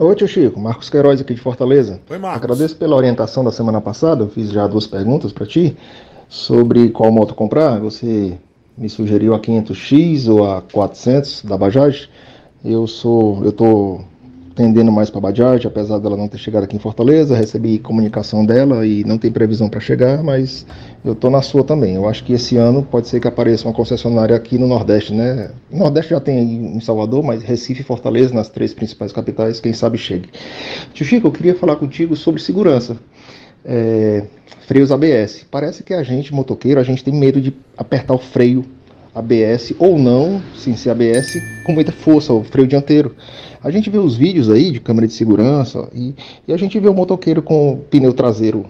Oi, tio Chico. Marcos Queiroz aqui de Fortaleza. Oi, Marcos. Agradeço pela orientação da semana passada. Eu fiz já duas perguntas para ti sobre qual moto comprar. Você me sugeriu a 500X ou a 400 da Bajaj. Eu sou, eu tô tendendo mais para Badiarte, apesar dela não ter chegado aqui em Fortaleza, recebi comunicação dela e não tem previsão para chegar, mas eu estou na sua também. Eu acho que esse ano pode ser que apareça uma concessionária aqui no Nordeste, né? Nordeste já tem em Salvador, mas Recife e Fortaleza, nas três principais capitais, quem sabe chegue. Tio Chico, eu queria falar contigo sobre segurança. É, freios ABS. Parece que a gente, motoqueiro, a gente tem medo de apertar o freio ABS ou não, sim, ser é ABS com muita força, o freio dianteiro. A gente vê os vídeos aí de câmera de segurança e, e a gente vê o motoqueiro com o pneu traseiro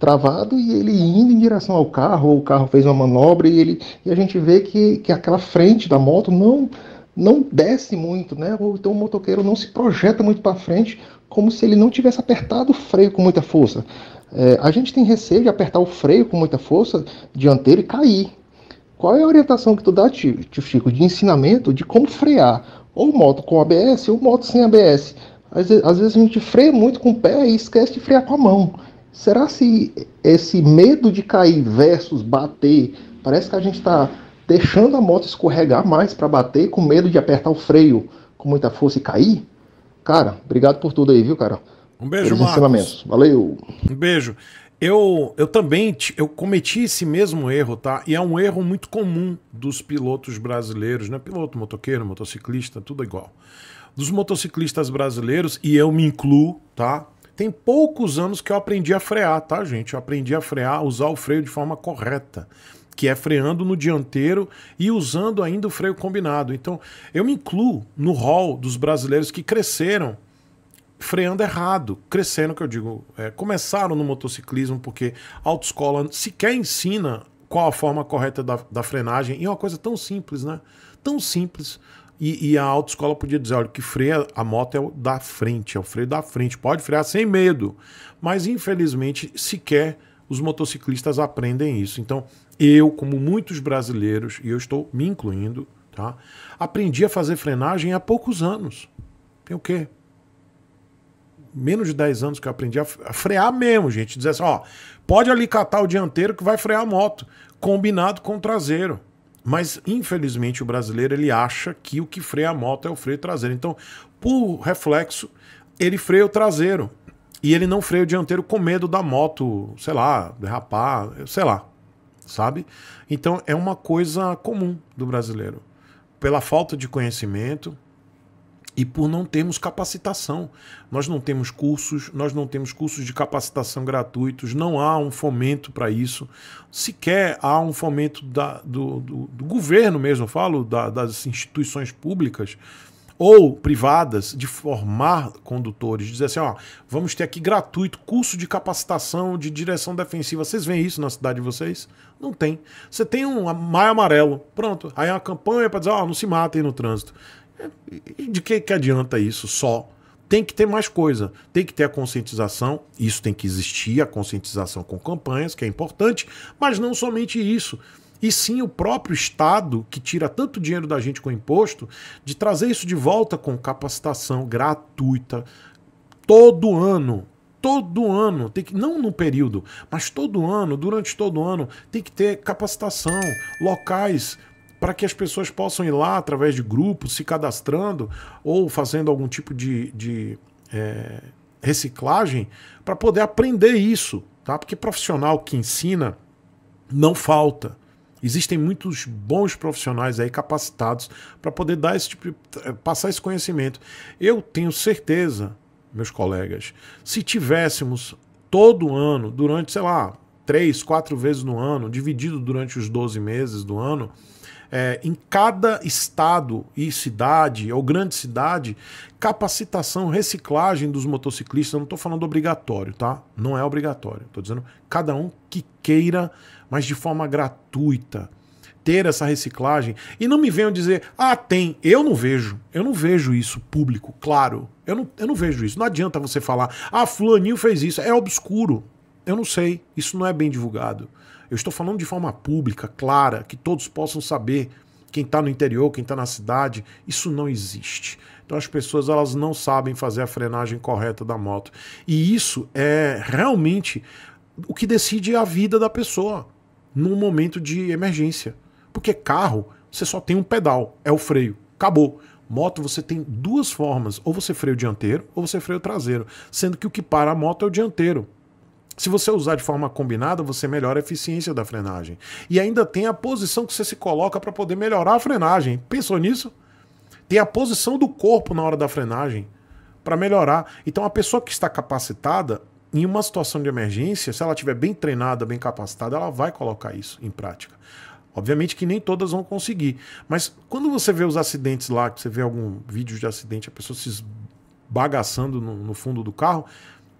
travado e ele indo em direção ao carro, ou o carro fez uma manobra e ele e a gente vê que, que aquela frente da moto não não desce muito, né? Ou então o motoqueiro não se projeta muito para frente, como se ele não tivesse apertado o freio com muita força. É, a gente tem receio de apertar o freio com muita força dianteiro e cair. Qual é a orientação que tu dá, tio, Chico, de ensinamento de como frear? Ou moto com ABS ou moto sem ABS. Às, às vezes a gente freia muito com o pé e esquece de frear com a mão. Será se esse medo de cair versus bater, parece que a gente está deixando a moto escorregar mais para bater com medo de apertar o freio com muita força e cair? Cara, obrigado por tudo aí, viu, cara? Um beijo, Marcos. Valeu. Um beijo. Eu, eu também eu cometi esse mesmo erro, tá? E é um erro muito comum dos pilotos brasileiros, né? Piloto, motoqueiro, motociclista, tudo igual. Dos motociclistas brasileiros, e eu me incluo, tá? Tem poucos anos que eu aprendi a frear, tá, gente? Eu aprendi a frear, a usar o freio de forma correta que é freando no dianteiro e usando ainda o freio combinado. Então, eu me incluo no rol dos brasileiros que cresceram freando errado, crescendo, que eu digo. É, começaram no motociclismo porque a autoescola sequer ensina qual a forma correta da, da frenagem. E é uma coisa tão simples, né? Tão simples. E, e, a autoescola podia dizer: olha, que freia a moto é o da frente, é o freio da frente, pode frear sem medo. Mas infelizmente sequer os motociclistas aprendem isso. Então, eu, como muitos brasileiros, e eu estou me incluindo, tá? aprendi a fazer frenagem há poucos anos. Tem o quê? menos de 10 anos que eu aprendi a, frear mesmo, gente. Dizer assim, ó, pode alicatar o dianteiro que vai frear a moto, combinado com o traseiro. Mas, infelizmente, o brasileiro ele acha que o que freia a moto é o freio traseiro. Então, por reflexo, ele freia o traseiro. E ele não freia o dianteiro com medo da moto, sei lá, derrapar, sei lá. Sabe? Então, é uma coisa comum do brasileiro. Pela falta de conhecimento, e por não termos capacitação. Nós não temos cursos, nós não temos cursos de capacitação gratuitos, não há um fomento para isso, sequer há um fomento da, do, do, do, governo mesmo, eu falo da, das instituições públicas ou privadas de formar condutores, dizer assim, ó, vamos ter aqui gratuito curso de capacitação de direção defensiva. Vocês veem isso na cidade de vocês? Não tem. Você tem um maio amarelo, pronto. Aí é uma campanha para dizer, ó, não se matem no trânsito. De que, que adianta isso só? Tem que ter mais coisa. Tem que ter a conscientização. Isso tem que existir a conscientização com campanhas, que é importante, mas não somente isso e sim o próprio Estado, que tira tanto dinheiro da gente com imposto, de trazer isso de volta com capacitação gratuita todo ano. Todo ano, tem que, não num período, mas todo ano, durante todo ano, tem que ter capacitação, locais para que as pessoas possam ir lá através de grupos, se cadastrando ou fazendo algum tipo de, de é, reciclagem para poder aprender isso, tá? Porque profissional que ensina não falta. Existem muitos bons profissionais aí capacitados para poder dar esse tipo, eh, passar esse conhecimento. Eu tenho certeza, meus colegas, se tivéssemos todo ano, durante, sei lá, três, quatro vezes no ano, dividido durante os 12 meses do ano, é, em cada estado e cidade, ou grande cidade, capacitação, reciclagem dos motociclistas. Eu não estou falando obrigatório, tá? Não é obrigatório. Estou dizendo cada um que queira, mas de forma gratuita. Ter essa reciclagem. E não me venham dizer, ah, tem. Eu não vejo. Eu não vejo isso público, claro. Eu não, eu não vejo isso. Não adianta você falar, ah, Fulaninho fez isso. É obscuro. Eu não sei, isso não é bem divulgado. Eu estou falando de forma pública, clara, que todos possam saber quem está no interior, quem está na cidade, isso não existe. Então as pessoas elas não sabem fazer a frenagem correta da moto. E isso é realmente o que decide a vida da pessoa num momento de emergência. Porque carro, você só tem um pedal, é o freio, acabou. Moto você tem duas formas, ou você freia o dianteiro ou você freia o traseiro, sendo que o que para a moto é o dianteiro. Se você usar de forma combinada, você melhora a eficiência da frenagem. E ainda tem a posição que você se coloca para poder melhorar a frenagem. Pensou nisso? Tem a posição do corpo na hora da frenagem para melhorar. Então a pessoa que está capacitada em uma situação de emergência, se ela tiver bem treinada, bem capacitada, ela vai colocar isso em prática. Obviamente que nem todas vão conseguir, mas quando você vê os acidentes lá, que você vê algum vídeo de acidente, a pessoa se bagaçando no, no fundo do carro,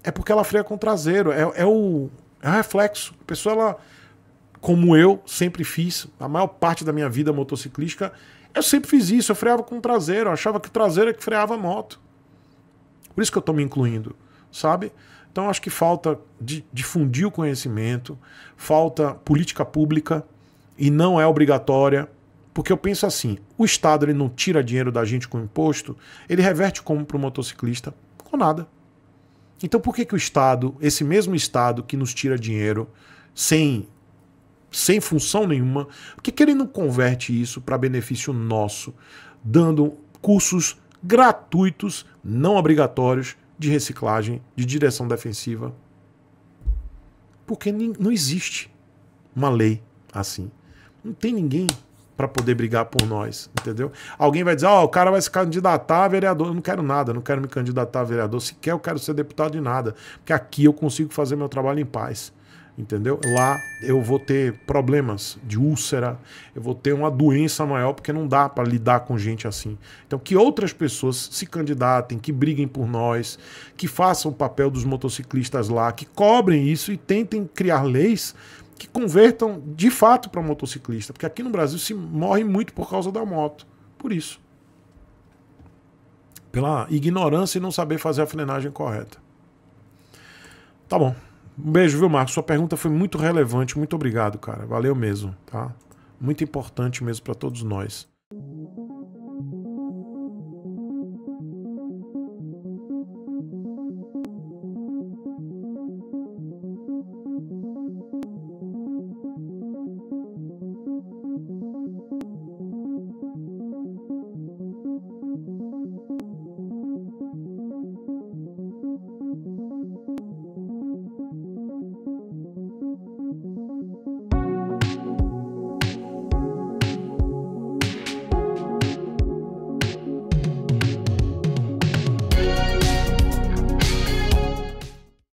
é porque ela freia com o traseiro. É, é o, é o reflexo. A pessoa, ela, como eu sempre fiz, a maior parte da minha vida motociclística, eu sempre fiz isso. Eu freava com o traseiro. Eu achava que o traseiro é que freava a moto. Por isso que eu estou me incluindo, sabe? Então acho que falta difundir o conhecimento, falta política pública e não é obrigatória, porque eu penso assim: o Estado ele não tira dinheiro da gente com imposto, ele reverte como para o motociclista com nada. Então por que, que o Estado, esse mesmo Estado que nos tira dinheiro sem, sem função nenhuma, por que, que ele não converte isso para benefício nosso, dando cursos gratuitos, não obrigatórios, de reciclagem, de direção defensiva? Porque não existe uma lei assim. Não tem ninguém para poder brigar por nós, entendeu? Alguém vai dizer, ó, oh, o cara vai se candidatar a vereador. Eu não quero nada, não quero me candidatar a vereador. Sequer eu quero ser deputado de nada, porque aqui eu consigo fazer meu trabalho em paz, entendeu? Lá eu vou ter problemas de úlcera, eu vou ter uma doença maior, porque não dá para lidar com gente assim. Então, que outras pessoas se candidatem, que briguem por nós, que façam o papel dos motociclistas lá, que cobrem isso e tentem criar leis que convertam de fato para motociclista, porque aqui no Brasil se morre muito por causa da moto, por isso. Pela ignorância e não saber fazer a frenagem correta. Tá bom. Um beijo, viu, Marcos? Sua pergunta foi muito relevante. Muito obrigado, cara. Valeu mesmo, tá? Muito importante mesmo para todos nós.